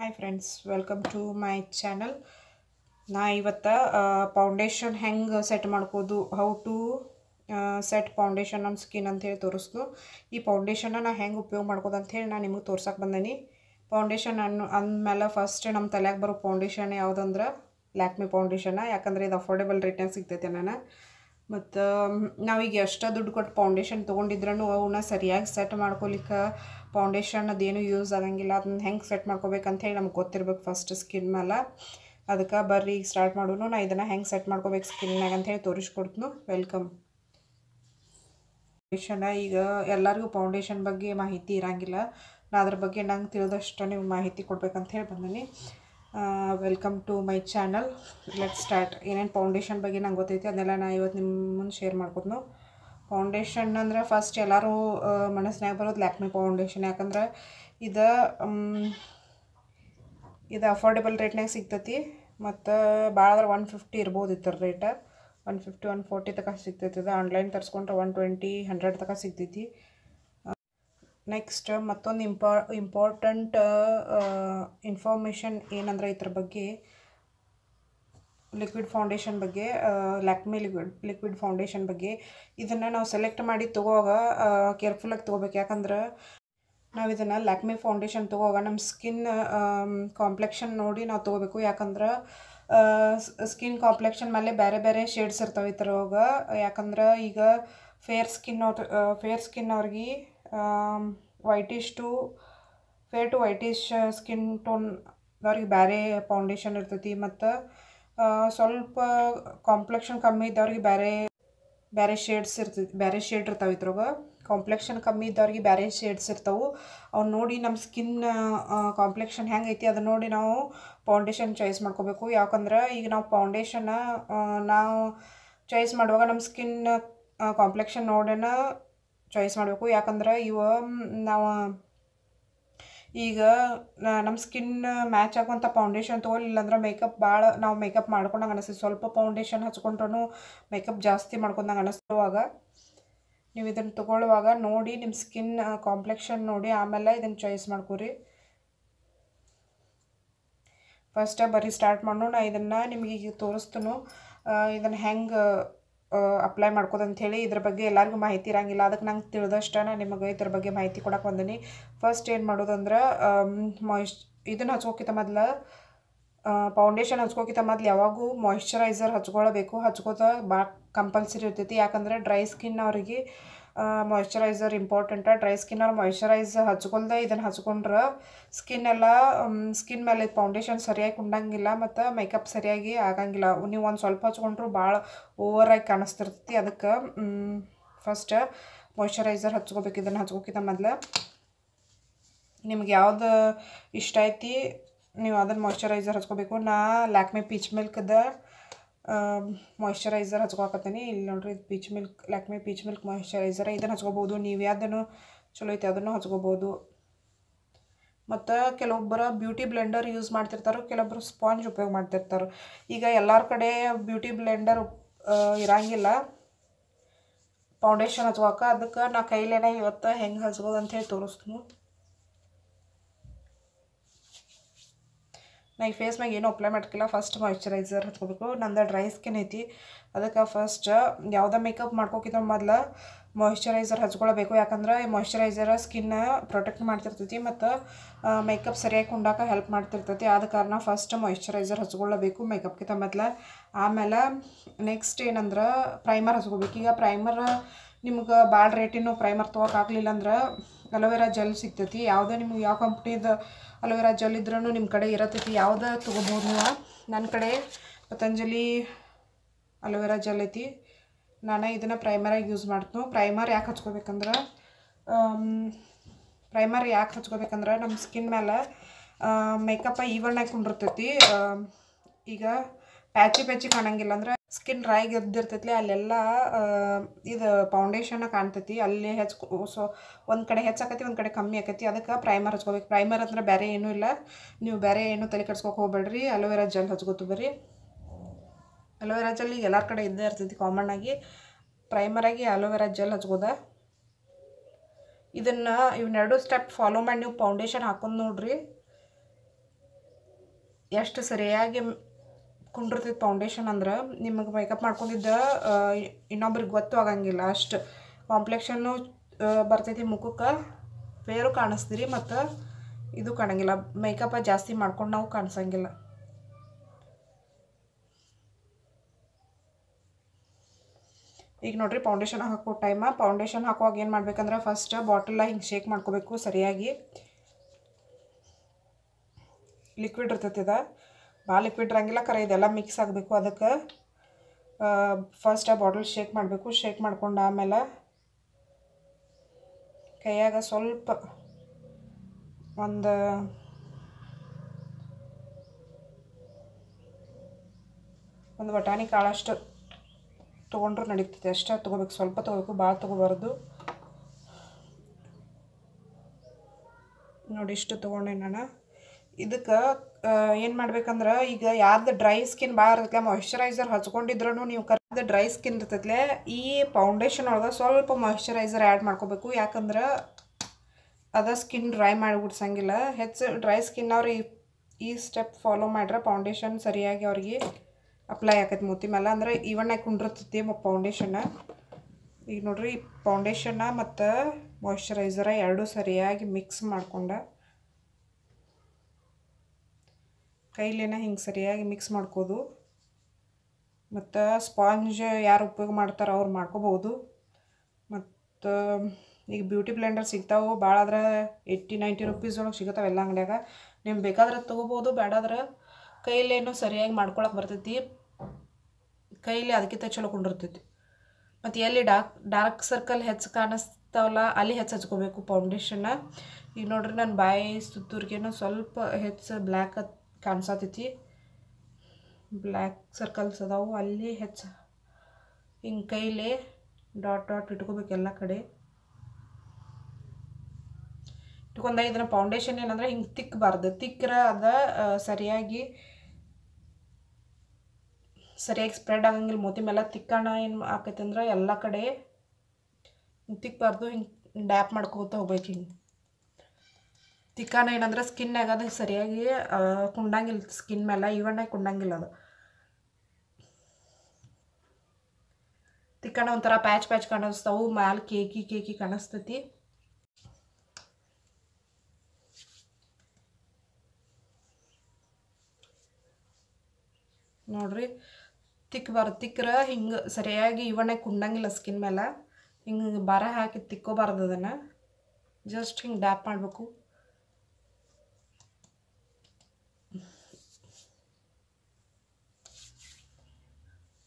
hi friends welcome to my channel ನಾ ಇವತ್ತು foundation ಹೆಂಗೆ ಸೆಟ್ ಮಾಡ್ಕೋದು how to set foundation on skin ಹೇಳಿ ತೋರಿಸ್ತು ಈ ಫೌಂಡೇಶನ್ನ ನಾ ಹೆಂಗೆ ಉಪಯೋಗ ಮಾಡ್ಕೋದು ಅಂಥೇಳಿ ನಾನು ನಿಮಗೆ ತೋರ್ಸಕ್ಕೆ ಬಂದೇನಿ ಫೌಂಡೇಶನ್ ಅನ್ನು ಅಂದಮೇಲೆ ಫಸ್ಟ್ ನಮ್ಮ ತಲೆಗೆ ಬರೋ ಫೌಂಡೇಶನ್ ಯಾವುದಂದ್ರೆ ಲ್ಯಾಕ್ಮಿ ಫೌಂಡೇಶನ್ ಯಾಕಂದರೆ ಇದು ಅಫೋರ್ಡೆಬಲ್ ರೇಟ್ನಾಗ ಸಿಗ್ತೈತೆ ನಾನು ಮತ್ತು ನಾವೀಗ ಎಷ್ಟು ದುಡ್ಡು ಕೊಟ್ಟು ಫೌಂಡೇಶನ್ ತೊಗೊಂಡಿದ್ರೂ ಅವನ್ನ ಸರಿಯಾಗಿ ಸೆಟ್ ಮಾಡ್ಕೊಲಿಕ್ಕೆ ಫೌಂಡೇಶನ್ ಅದೇನು ಯೂಸ್ ಆಗಂಗಿಲ್ಲ ಅದನ್ನ ಹೆಂಗೆ ಸೆಟ್ ಮಾಡ್ಕೋಬೇಕಂತ ಹೇಳಿ ನಮ್ಗೆ ಗೊತ್ತಿರ್ಬೇಕು ಫಸ್ಟ್ ಸ್ಕಿನ್ ಮೇಲೆ ಅದಕ್ಕೆ ಬರ್ರಿ ಈಗ ಸ್ಟಾರ್ಟ್ ಮಾಡೋನು ನಾ ಇದನ್ನು ಹೆಂಗೆ ಸೆಟ್ ಮಾಡ್ಕೋಬೇಕು ಸ್ಕಿನ್ನಾಗ ಅಂತ ಹೇಳಿ ತೋರಿಸ್ಕೊಡ್ತನು ವೆಲ್ಕಮ್ ಫೌಂಡೇಶನ ಈಗ ಎಲ್ಲರಿಗೂ ಫೌಂಡೇಶನ್ ಬಗ್ಗೆ ಮಾಹಿತಿ ಇರಂಗಿಲ್ಲ ನಾ ಅದ್ರ ಬಗ್ಗೆ ನಂಗೆ ತಿಳಿದಷ್ಟು ನೀವು ಮಾಹಿತಿ ಕೊಡ್ಬೇಕಂತ ಹೇಳಿ ಬಂದೀನಿ welcome to my channel let start ಏನೇನು ಫೌಂಡೇಶನ್ ಬಗ್ಗೆ ನಂಗೆ ಗೊತ್ತೈತಿ ಅದನ್ನೆಲ್ಲ ನಾ ಇವತ್ತು ನಿಮ್ಮ ಮುಂದೆ ಶೇರ್ ಮಾಡ್ಕೊತನು ಫೌಂಡೇಶನ್ ಅಂದ್ರೆ ಫಸ್ಟ್ ಎಲ್ಲರೂ ಮನಸ್ಸಿನಾಗ ಬರೋದು ಲ್ಯಾಕ್ಮಿ ಫೌಂಡೇಶನ್ ಯಾಕಂದ್ರೆ ಇದು ಇದು ಅಫೋರ್ಡೆಬಲ್ ರೇಟ್ನಾಗ ಸಿಗ್ತೈತಿ ಮತ್ತು ಭಾಳ ಅಂದ್ರೆ ಒನ್ ಫಿಫ್ಟಿ ಇರ್ಬೋದು ಇತ್ತರ rate one fifty one forty ತನಕ ಸಿಗ್ತೈತಿ ಇದು ಆನ್ಲೈನ್ ತರಿಸ್ಕೊಂಡ್ರೆ ಒನ್ ಟ್ವೆಂಟಿ ಹಂಡ್ರೆಡ್ ತನಕ ಸಿಗ್ತೈತಿ ನೆಕ್ಸ್ಟ್ ಮತ್ತೊಂದು ಇಂಪಾ ಇಂಪಾರ್ಟೆಂಟ್ ಇನ್ಫಾರ್ಮೇಷನ್ ಏನಂದ್ರೆ ಇದ್ರ ಬಗ್ಗೆ ಲಿಕ್ವಿಡ್ ಫೌಂಡೇಶನ್ ಬಗ್ಗೆ ಲ್ಯಾಕ್ಮಿ ಲಿಕ್ವಿಡ್ ಲಿಕ್ವಿಡ್ ಫೌಂಡೇಶನ್ ಬಗ್ಗೆ ಇದನ್ನು ನಾವು ಸೆಲೆಕ್ಟ್ ಮಾಡಿ ತೊಗೋವಾಗ ಕೇರ್ಫುಲ್ಲಾಗಿ ತೊಗೋಬೇಕು ಯಾಕಂದ್ರೆ ನಾವು ಇದನ್ನು ಲ್ಯಾಕ್ಮಿ ಫೌಂಡೇಶನ್ ತಗೋವಾಗ ನಮ್ಮ ಸ್ಕಿನ್ ಕಾಂಪ್ಲೆಕ್ಷನ್ ನೋಡಿ ನಾವು ತೊಗೋಬೇಕು ಯಾಕಂದ್ರೆ ಸ್ಕಿನ್ ಕಾಂಪ್ಲೆಕ್ಷನ್ ಮೇಲೆ ಬೇರೆ ಬೇರೆ ಶೇಡ್ಸ್ ಇರ್ತವೆ ಈ ಥರವಾಗ ಯಾಕಂದ್ರೆ ಈಗ ಫೇರ್ ಸ್ಕಿನ್ ಅವ್ರ ಫೇರ್ ಸ್ಕಿನ್ ಅವ್ರಿಗೆ whitish to fair to whitish skin tone ಅವ್ರಿಗೆ ಬೇರೆ ಫೌಂಡೇಶನ್ ಇರ್ತೈತಿ ಮತ್ತು ಸ್ವಲ್ಪ ಕಾಂಪ್ಲೆಕ್ಷನ್ ಕಮ್ಮಿ ಇದ್ದವ್ರಿಗೆ ಬೇರೆ ಬೇರೆ ಶೇಡ್ಸ್ ಇರ್ತೈತಿ ಬೇರೆ ಶೇಡ್ ಇರ್ತಾವೆ ಇದ್ರಾಗ ಕಾಂಪ್ಲೆಕ್ಷನ್ ಕಮ್ಮಿ ಇದ್ದವ್ರಿಗೆ ಬೇರೆ ಶೇಡ್ಸ್ ಇರ್ತಾವೆ ಅವ್ನು ನೋಡಿ ನಮ್ಮ ಸ್ಕಿನ್ ಕಾಂಪ್ಲೆಕ್ಷನ್ ಹೆಂಗೈತಿ ಅದನ್ನ ನೋಡಿ ನಾವು ಫೌಂಡೇಶನ್ ಚಾಯ್ಸ್ ಮಾಡ್ಕೋಬೇಕು ಯಾಕಂದ್ರೆ ಈಗ ನಾವು ಫೌಂಡೇಶನ್ನ ನಾವು ಚಾಯ್ಸ್ ಮಾಡುವಾಗ ನಮ್ಮ ಸ್ಕಿನ್ ಕಾಂಪ್ಲೆಕ್ಷನ್ ನೋಡೋಣ ಚಾಯ್ಸ್ ಮಾಡಬೇಕು ಯಾಕಂದ್ರೆ ಇವ ನಾವು ಈಗ ನಮ್ಮ ಸ್ಕಿನ್ ಮ್ಯಾಚ್ ಆಗುವಂಥ ಫೌಂಡೇಶನ್ ತೊಗೊಳ್ಳಿಲ್ಲ ಅಂದ್ರೆ ಮೇಕಪ್ ಭಾಳ ನಾವು ಮೇಕಪ್ ಮಾಡ್ಕೊಂಡಂಗೆ ಅನಿಸ್ತದೆ ಸ್ವಲ್ಪ ಫೌಂಡೇಶನ್ ಹಚ್ಕೊಂಡ್ರೂ ಮೇಕಪ್ ಜಾಸ್ತಿ ಮಾಡ್ಕೊಂಡಂಗೆ ಅನಿಸ್ತುವಾಗ ನೀವು ಇದನ್ನು ತೊಗೊಳ್ಳುವಾಗ ನೋಡಿ ನಿಮ್ಮ ಸ್ಕಿನ್ ಕಾಂಪ್ಲೆಕ್ಷನ್ ನೋಡಿ ಆಮೇಲೆ ಇದನ್ನು ಚಾಯ್ಸ್ ಮಾಡ್ಕೊರಿ ಫಸ್ಟ್ ಬರೀ ಸ್ಟಾರ್ಟ್ ಮಾಡೋಣ ಇದನ್ನು ನಿಮಗೆ ಈಗ ತೋರಿಸ್ತು ಇದನ್ನು ಹೆಂಗೆ ಅಪ್ಲೈ ಮಾಡ್ಕೋದು ಹೇಳಿ ಇದ್ರ ಬಗ್ಗೆ ಎಲ್ಲರಿಗೂ ಮಾಹಿತಿ ಇರಂಗಿಲ್ಲ ಅದಕ್ಕೆ ನಂಗೆ ತಿಳಿದಷ್ಟು ನಾನು ನಿಮಗೆ ಇದ್ರ ಬಗ್ಗೆ ಮಾಹಿತಿ ಕೊಡಕ್ಕೆ ಬಂದಿನಿ ಫಸ್ಟ್ ಏನು ಮಾಡೋದಂದ್ರೆ ಮಾಯಿಶ್ ಇದನ್ನು ಹಚ್ಕೋಕಿತ ಮೊದಲು ಫೌಂಡೇಶನ್ ಹಚ್ಕೋಕಿತ ಮೊದಲು ಯಾವಾಗೂ ಮಾಯಿಶ್ಚರೈಸರ್ ಹಚ್ಕೊಳ್ಬೇಕು ಹಚ್ಕೋತ ಬಾ ಕಂಪಲ್ಸರಿ ಇರ್ತೈತಿ ಯಾಕಂದರೆ ಡ್ರೈ ಸ್ಕಿನ್ ಅವರಿಗೆ ಮಾಯ್ಚರೈಸರ್ ಇಂಪಾರ್ಟೆಂಟ ಡ್ರೈ ಸ್ಕಿನ್ನಲ್ಲಿ ಮಾಯ್ಶ್ಚರೈಸ್ ಹಚ್ಕೊಳ್ದೆ ಇದನ್ನು ಹಚ್ಕೊಂಡ್ರೆ ಸ್ಕಿನ್ ಎಲ್ಲ ಸ್ಕಿನ್ ಮೇಲೆ ಫೌಂಡೇಶನ್ ಸರಿಯಾಗಿ ಕುಂಡಂಗಿಲ್ಲ ಮತ್ತು ಮೇಕಪ್ ಸರಿಯಾಗಿ ಆಗಂಗಿಲ್ಲ ನೀವು ಒಂದು ಸ್ವಲ್ಪ ಹಚ್ಕೊಂಡ್ರು ಭಾಳ ಓವರಾಗಿ ಕಾಣಿಸ್ತಿರ್ತೈತಿ ಅದಕ್ಕೆ ಫಸ್ಟ್ ಮಾಯ್ಶ್ಚರೈಸರ್ ಹಚ್ಕೋಬೇಕು ಇದನ್ನು ಹಚ್ಕೋಕಿಂತ ಮೊದಲು ನಿಮ್ಗೆ ಯಾವುದು ಇಷ್ಟ ಐತಿ ನೀವು ಅದನ್ನು ಮಾಯ್ಶ್ಚರೈಸರ್ ಹಚ್ಕೋಬೇಕು ನಾ ಲ್ಯಾಕ್ಮೆ ಪೀಚ್ ಮಿಲ್ಕ್ದ ಮಾಯ್ಶ್ಚರೈಸರ್ ಹಚ್ಕೊಳಕತ್ತೀನಿ ಇಲ್ಲಿ ನೋಡ್ರಿ peach milk Lakme peach milk moisturiser ಇದನ್ನು ಹಚ್ಕೋಬೋದು ನೀವು ಯಾವ್ದನ್ನು ಚಲೋ ಐತೆ ಅದನ್ನು ಹಚ್ಕೋಬೋದು ಮತ್ತು ಕೆಲವೊಬ್ಬರು ಬ್ಯೂಟಿ ಬ್ಲೆಂಡರ್ ಯೂಸ್ ಮಾಡ್ತಿರ್ತಾರೋ ಕೆಲವೊಬ್ಬರು ಸ್ಪಾಂಜ್ ಉಪಯೋಗ ಮಾಡ್ತಿರ್ತಾರೆ ಈಗ ಎಲ್ಲರ ಕಡೆ ಬ್ಯೂಟಿ ಬ್ಲೆಂಡರ್ ಇರಂಗಿಲ್ಲ ಫೌಂಡೇಶನ್ ಹಚ್ಕೋಕೆ ಅದಕ್ಕೆ ನಾ ಕೈಲೇನೇ ಇವತ್ತು ಹೆಂಗೆ ಹಚ್ಬೋದು ಹೇಳಿ ತೋರಿಸ್ತೀನಿ ನಾ ಈ ಫೇಸ್ ಮ್ಯಾಗ ಏನೂ ಅಪ್ಲೈ ಮಾಡ್ಕಿಲ್ಲ ಫಸ್ಟ್ ಮಾಯ್ಶ್ಚರೈಸರ್ ಹಚ್ಕೋಬೇಕು ನಂದು ಡ್ರೈ ಸ್ಕಿನ್ ಐತಿ ಅದಕ್ಕೆ ಫಸ್ಟ್ ಯಾವುದೇ ಮೇಕಪ್ ಮಾಡ್ಕೋಕಿಂತ ಮೊದಲು ಮಾಯ್ಚರೈಸರ್ ಹಚ್ಕೊಳ್ಬೇಕು ಯಾಕಂದ್ರೆ ಈ ಮಾಯ್ಚರೈಸರ್ ಸ್ಕಿನ್ನ ಪ್ರೊಟೆಕ್ಟ್ ಮಾಡ್ತಿರ್ತೈತಿ ಮತ್ತು ಮೇಕಪ್ ಸರಿಯಾಗಿ ಕುಂಡಾಕ ಹೆಲ್ಪ್ ಮಾಡ್ತಿರ್ತೈತಿ ಆದ ಕಾರಣ ಫಸ್ಟ್ ಮಾಯ್ಶ್ಚರೈಸರ್ ಹಚ್ಕೊಳ್ಳಬೇಕು ಮೇಕಪ್ಗಿಂತ ಮೊದಲು ಆಮೇಲೆ ನೆಕ್ಸ್ಟ್ ಏನಂದ್ರೆ ಪ್ರೈಮರ್ ಹಚ್ಕೋಬೇಕು ಈಗ ಪ್ರೈಮರ್ ನಿಮ್ಗೆ ಭಾಳ ರೇಟಿನೂ ಪ್ರೈಮರ್ ತೊಗೊಳಕ್ಕಾಗಲಿಲ್ಲ ಅಂದ್ರೆ ಅಲೋವೆರಾ ಜೆಲ್ ಸಿಗ್ತೈತಿ ಯಾವುದೇ ನಿಮ್ಗೆ ಯಾವ ಕಂಪ್ನಿದು ಅಲೋವೆರಾ ಜೆಲ್ ಇದ್ರೂ ನಿಮ್ಮ ಕಡೆ ಇರತೈತಿ ಯಾವುದೇ ತೊಗೋಬೋದು ನೀವು ನನ್ನ ಕಡೆ ಪತಂಜಲಿ ಅಲೋವೆರಾ ಜೆಲ್ ಐತಿ ನಾನು ಇದನ್ನು ಪ್ರೈಮರಾಗಿ ಯೂಸ್ ಮಾಡ್ತೀನಿ ಪ್ರೈಮರ್ ಯಾಕೆ ಹಚ್ಕೋಬೇಕಂದ್ರೆ ಪ್ರೈಮರ್ ಯಾಕೆ ಹಚ್ಕೋಬೇಕಂದ್ರೆ ನಮ್ಮ ಸ್ಕಿನ್ ಮೇಲೆ ಮೇಕಪ್ಪ ಈವನ್ನಾಗಿ ಕುಂಡಿರ್ತೈತಿ ಈಗ ಪ್ಯಾಚಿ ಪ್ಯಾಚಿ ಕಾಣಂಗಿಲ್ಲ ಅಂದ್ರೆ ಸ್ಕಿನ್ ಡ್ರೈ ಗೆದ್ದಿರ್ತೈತಿ ಅಲ್ಲೆಲ್ಲ ಇದು ಫೌಂಡೇಶನ್ ಕಾಣ್ತೈತಿ ಅಲ್ಲಿ ಹೆಚ್ಚು ಸೊ ಒಂದು ಕಡೆ ಹೆಚ್ಚಾಕತಿ ಒಂದು ಕಡೆ ಕಮ್ಮಿ ಆಕತಿ ಅದಕ್ಕೆ ಪ್ರೈಮರ್ ಹಚ್ಕೋಬೇಕು ಪ್ರೈಮರ್ ಅಂದ್ರೆ ಬೇರೆ ಏನೂ ಇಲ್ಲ ನೀವು ಬೇರೆ ಏನು ತಲೆ ಕಟ್ಸ್ಕೊಕ್ಕೆ ಹೋಗ್ಬೇಡ್ರಿ ಅಲೋವೆರಾ ಜೆಲ್ ಹಚ್ಕೋತು ಬರ್ರಿ ಅಲೋವೆರಾ ಜೆಲ್ ಈಗ ಎಲ್ಲರ ಕಡೆ ಇದ್ದೇ ಇರ್ತೈತಿ ಕಾಮನ್ ಆಗಿ ಪ್ರೈಮರಾಗಿ ಅಲೋವೆರಾ ಜೆಲ್ ಹಚ್ಕೋದ ಇದನ್ನು ಇವನ್ನೆರಡು ಸ್ಟೆಪ್ ಫಾಲೋ ಮಾಡಿ ನೀವು ಫೌಂಡೇಶನ್ ಹಾಕೊಂಡು ನೋಡ್ರಿ ಎಷ್ಟು ಸರಿಯಾಗಿ ಕುಂಡಿರ್ತೈತಿ ಫೌಂಡೇಶನ್ ಅಂದ್ರೆ ನಿಮಗೆ ಮೇಕಪ್ ಮಾಡ್ಕೊಂಡಿದ್ದ ಇನ್ನೊಬ್ರಿಗೆ ಗೊತ್ತು ಆಗಂಗಿಲ್ಲ ಅಷ್ಟು ಕಾಂಪ್ಲೆಕ್ಷನ್ನು ಬರ್ತೈತಿ ಮುಖಕ್ಕೆ ಬೇರು ಕಾಣಿಸ್ತೀರಿ ಮತ್ತು ಇದು ಕಾಣಂಗಿಲ್ಲ ಮೇಕಪ್ ಜಾಸ್ತಿ ಮಾಡ್ಕೊಂಡು ನಾವು ಕಾಣಿಸಂಗಿಲ್ಲ ಈಗ ನೋಡ್ರಿ ಫೌಂಡೇಶನ್ ಹಾಕೋ ಟೈಮ ಫೌಂಡೇಶನ್ ಹಾಕುವಾಗ ಏನು ಮಾಡ್ಬೇಕಂದ್ರೆ ಫಸ್ಟ್ ಬಾಟಲ್ ಹಿಂಗೆ ಶೇಕ್ ಮಾಡ್ಕೋಬೇಕು ಸರಿಯಾಗಿ ಲಿಕ್ವಿಡ್ ಇರ್ತೈತಿ ಇದು ಭಾಳ ಲಿಕ್ವಿಡ್ ಇರಂಗಿಲ್ಲ ಕರೆ ಇದೆಲ್ಲ ಮಿಕ್ಸ್ ಆಗಬೇಕು ಅದಕ್ಕೆ ಫಸ್ಟ್ ಬಾಟಲ್ ಶೇಕ್ ಮಾಡಬೇಕು ಶೇಕ್ ಮಾಡ್ಕೊಂಡು ಆಮೇಲೆ ಕೈಯಾಗ ಸ್ವಲ್ಪ ಒಂದು ಒಂದು ಬಟಾಣಿ ಕಾಳಷ್ಟು ಅಷ್ಟು ನಡೀತದೆ ಅಷ್ಟೇ ತೊಗೋಬೇಕು ಸ್ವಲ್ಪ ತೊಗೋಬೇಕು ಭಾಳ ತೊಗೋಬಾರ್ದು ನೋಡಿ ಇಷ್ಟು ತೊಗೊಂಡೆ ನಾನು ಇದಕ್ಕೆ ಏನು ಮಾಡ್ಬೇಕಂದ್ರೆ ಈಗ ಯಾರ್ದು ಡ್ರೈ ಸ್ಕಿನ್ ಭಾಳ ಇರ್ತೈತೆ ಮಾಯಶ್ಚರೈಸರ್ ಹಚ್ಕೊಂಡಿದ್ರೂ ನೀವು ಕರೆದ ಡ್ರೈ ಸ್ಕಿನ್ ಇರ್ತೈತೆ ಈ ಫೌಂಡೇಶನ್ ಒಳಗೆ ಸ್ವಲ್ಪ ಮಾಯಶ್ಚರೈಸರ್ ಆ್ಯಡ್ ಮಾಡ್ಕೋಬೇಕು ಯಾಕಂದ್ರೆ ಅದ ಸ್ಕಿನ್ ಡ್ರೈ ಮಾಡಿಬಿಡ್ಸಂಗಿಲ್ಲ ಹೆಚ್ಚು ಡ್ರೈ ಸ್ಕಿನ್ ಅವ್ರು ಈ ಈ ಸ್ಟೆಪ್ ಫಾಲೋ ಮಾಡ್ರೆ ಫೌಂಡೇಶನ್ ಸರಿಯಾಗಿ ಅವ್ರಿಗೆ ಅಪ್ಲೈ ಆಕೈತೆ ಮೂತಿ ಮೇಲೆ ಅಂದ್ರೆ ಈವನ್ ಆಗಿ ಕುಂಡಿರ್ತೈತಿ ಫೌಂಡೇಶನ್ ಈಗ ನೋಡ್ರಿ ಫೌಂಡೇಶನ್ನ ಮತ್ತು ಮಾಯಶ್ಚರೈಸರ ಎರಡೂ ಸರಿಯಾಗಿ ಮಿಕ್ಸ್ ಮಾಡ್ಕೊಂಡು ಕೈಲೇನ ಹಿಂಗೆ ಸರಿಯಾಗಿ ಮಿಕ್ಸ್ ಮಾಡ್ಕೋದು ಮತ್ತು ಸ್ಪಾಂಜ್ ಯಾರು ಉಪಯೋಗ ಮಾಡ್ತಾರೋ ಅವ್ರು ಮಾಡ್ಕೋಬೋದು ಮತ್ತು ಈಗ ಬ್ಯೂಟಿ ಬ್ಲೆಂಡರ್ ಸಿಗ್ತಾವೆ ಭಾಳ ಆದ್ರೆ ಏಯ್ಟಿ ನೈಂಟಿ ರುಪೀಸ್ ಒಳಗೆ ಸಿಗುತ್ತವೆ ಎಲ್ಲ ಅಂಗಡಿಯಾಗ ನಿಮ್ಗೆ ಬೇಕಾದ್ರೆ ತೊಗೋಬೋದು ಬೇಡಾದ್ರೆ ಕೈಲೇನು ಸರಿಯಾಗಿ ಮಾಡ್ಕೊಳಕ್ಕೆ ಬರ್ತೈತಿ ಕೈಲಿ ಅದಕ್ಕಿಂತ ಚಲೋ ಕೊಂಡಿರ್ತೈತಿ ಮತ್ತು ಎಲ್ಲಿ ಡಾರ್ಕ್ ಡಾರ್ಕ್ ಸರ್ಕಲ್ ಹೆಚ್ಚು ಕಾಣಿಸ್ತಾವಲ್ಲ ಅಲ್ಲಿ ಹೆಚ್ಚು ಹಚ್ಕೋಬೇಕು ಫೌಂಡೇಶನ್ನ ಈಗ ನೋಡ್ರಿ ನನ್ನ ಬಾಯಿ ಸುತ್ತೂರಿಗೇನು ಸ್ವಲ್ಪ ಹೆಚ್ಚು ಬ್ಲ್ಯಾಕ್ ಕಾಣಿಸತೈತಿ ಬ್ಲ್ಯಾಕ್ ಸರ್ಕಲ್ಸ್ ಅದಾವು ಅಲ್ಲಿ ಹೆಚ್ಚು ಹಿಂಗೆ ಕೈಲೇ ಡಾಟ್ ಡಾಟ್ ಇಟ್ಕೋಬೇಕು ಎಲ್ಲ ಕಡೆ ಇಟ್ಕೊಂಡ ಇದನ್ನು ಫೌಂಡೇಶನ್ ಏನಂದ್ರೆ ಹಿಂಗೆ ತಿಕ್ಕಬಾರ್ದು ತಿಕ್ಕರ ಅದ ಸರಿಯಾಗಿ ಸರಿಯಾಗಿ ಸ್ಪ್ರೆಡ್ ಆಗಂಗಿಲ್ಲ ಮೋತಿ ಮೇಲೆ ತಿಕ್ಕಣ ಏನು ಆಕೈತೆ ಅಂದ್ರೆ ಎಲ್ಲ ಕಡೆ ಹಿಂಗೆ ತಿಕ್ಕಬಾರ್ದು ಹಿಂಗೆ ಡ್ಯಾಪ್ ಮಾಡ್ಕೋತ ಹೋಗ್ಬೇಕು ಹಿಂಗೆ ತಿಕ್ಕಾನ ಏನಂದ್ರೆ ಸ್ಕಿನ್ನಾಗ ಅದು ಸರಿಯಾಗಿ ಕುಂಡಂಗಿಲ್ಲ ಸ್ಕಿನ್ ಮೇಲೆ ಇವಣ್ಣಾಗ ಕುಂಡಂಗಿಲ್ಲ ಅದು ತಿಕ್ಕಣ ಒಂಥರ ಪ್ಯಾಚ್ ಪ್ಯಾಚ್ ಕಾಣಿಸ್ತಾವು ಮ್ಯಾಲ ಕೇಕಿ ಕೇಕಿ ಕಾಣಿಸ್ತೈತಿ ನೋಡ್ರಿ ತಿಕ್ ಬರ ತಿಕ್ಕ್ರ ಹಿಂಗೆ ಸರಿಯಾಗಿ ಇವಣ್ಣೆ ಕುಂಡಂಗಿಲ್ಲ ಸ್ಕಿನ್ ಮೇಲೆ ಹಿಂಗೆ ಬರ ಹಾಕಿ ತಿಕ್ಕೋಬಾರ್ದು ಅದನ್ನು ಜಸ್ಟ್ ಹಿಂಗೆ ಡ್ಯಾಪ್ ಮಾಡಬೇಕು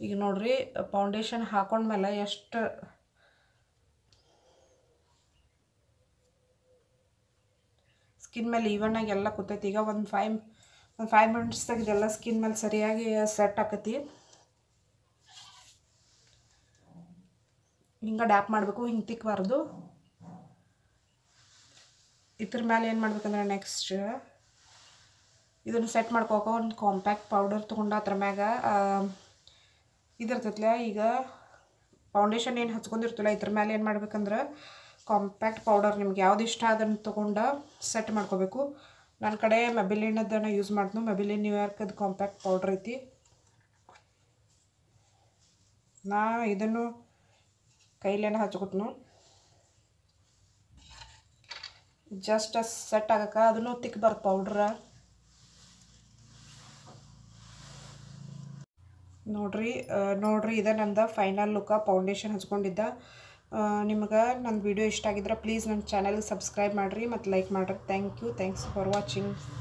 ಈಗ ನೋಡ್ರಿ ಫೌಂಡೇಶನ್ ಹಾಕೊಂಡ್ಮೇಲೆ ಎಷ್ಟು ಸ್ಕಿನ್ ಮೇಲೆ ಈವನ್ನಾಗಿ ಎಲ್ಲ ಕೂತೈತಿ ಈಗ ಒಂದು ಫೈವ್ ಒಂದು ಫೈವ್ ಮಿನಿಟ್ಸ್ದಾಗ ಇದೆಲ್ಲ ಸ್ಕಿನ್ ಮೇಲೆ ಸರಿಯಾಗಿ ಸೆಟ್ ಆಕತಿ ಹಿಂಗೆ ಡ್ಯಾಪ್ ಮಾಡಬೇಕು ಹಿಂಗೆ ತಿಕ್ಕಬಾರ್ದು ಇದ್ರ ಮೇಲೆ ಏನು ಮಾಡ್ಬೇಕಂದ್ರೆ ನೆಕ್ಸ್ಟ್ ಇದನ್ನು ಸೆಟ್ ಮಾಡ್ಕೋಕೆ ಒಂದು ಕಾಂಪ್ಯಾಕ್ಟ್ ಪೌಡರ್ ತೊಗೊಂಡು ಅದ್ರ ಮ್ಯಾಗ ಇದಿರ್ತೈತಲ್ಲ ಈಗ ಫೌಂಡೇಶನ್ ಏನು ಹಚ್ಕೊಂಡಿರ್ತಲ್ಲ ಇದ್ರ ಮೇಲೆ ಏನು ಮಾಡ್ಬೇಕಂದ್ರೆ ಕಾಂಪ್ಯಾಕ್ಟ್ ಪೌಡರ್ ನಿಮ್ಗೆ ಯಾವ್ದು ಇಷ್ಟ ಅದನ್ನು ತೊಗೊಂಡು ಸೆಟ್ ಮಾಡ್ಕೋಬೇಕು ನನ್ನ ಕಡೆ ಮೆಬಿಲಿನ್ ಯೂಸ್ ಮಾಡಿದ್ನು ಮೆಬಿಲಿನ್ ನ್ಯೂಯಾರ್ಕ್ ಅದು ಕಾಂಪ್ಯಾಕ್ಟ್ ಪೌಡ್ರ್ ಐತಿ ನಾ ಇದನ್ನು ಕೈಲೇನ ಹಚ್ಕೊಟ್ನು ಜಸ್ಟ್ ಸೆಟ್ ಆಗಕ್ಕೆ ಅದನ್ನು ತಿಕ್ ಪೌಡ್ರ ನೋಡ್ರಿ ನೋಡ್ರಿ ಇದು ನಂದು ಫೈನಲ್ ಲುಕ್ಕ ಫೌಂಡೇಶನ್ ಹಚ್ಕೊಂಡಿದ್ದ ನಿಮ್ಗೆ ನನ್ನ ವಿಡಿಯೋ ಇಷ್ಟ ಆಗಿದ್ರೆ ಪ್ಲೀಸ್ ನನ್ನ ಚಾನಲ್ಗೆ ಸಬ್ಸ್ಕ್ರೈಬ್ ಮಾಡಿರಿ ಮತ್ತು ಲೈಕ್ ಮಾಡಿರಿ thank you thanks for watching